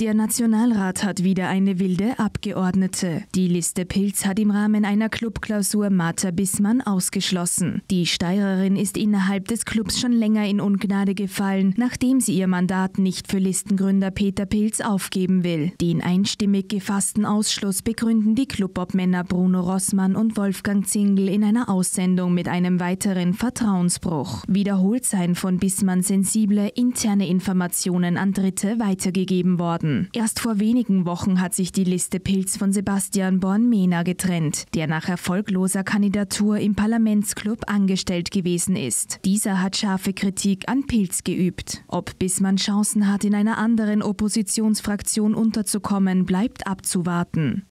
Der Nationalrat hat wieder eine wilde Abgeordnete. Die Liste Pilz hat im Rahmen einer Clubklausur Martha Bismann ausgeschlossen. Die Steirerin ist innerhalb des Clubs schon länger in Ungnade gefallen, nachdem sie ihr Mandat nicht für Listengründer Peter Pilz aufgeben will. Den einstimmig gefassten Ausschluss begründen die Clubobmänner Bruno Rossmann und Wolfgang Zingel in einer Aussendung mit einem weiteren Vertrauensbruch. Wiederholt seien von Bismann sensible interne Informationen an Dritte weitergegeben worden. Monaten. Erst vor wenigen Wochen hat sich die Liste Pilz von Sebastian born mena getrennt, der nach erfolgloser Kandidatur im Parlamentsclub angestellt gewesen ist. Dieser hat scharfe Kritik an Pilz geübt. Ob Bismann Chancen hat, in einer anderen Oppositionsfraktion unterzukommen, bleibt abzuwarten.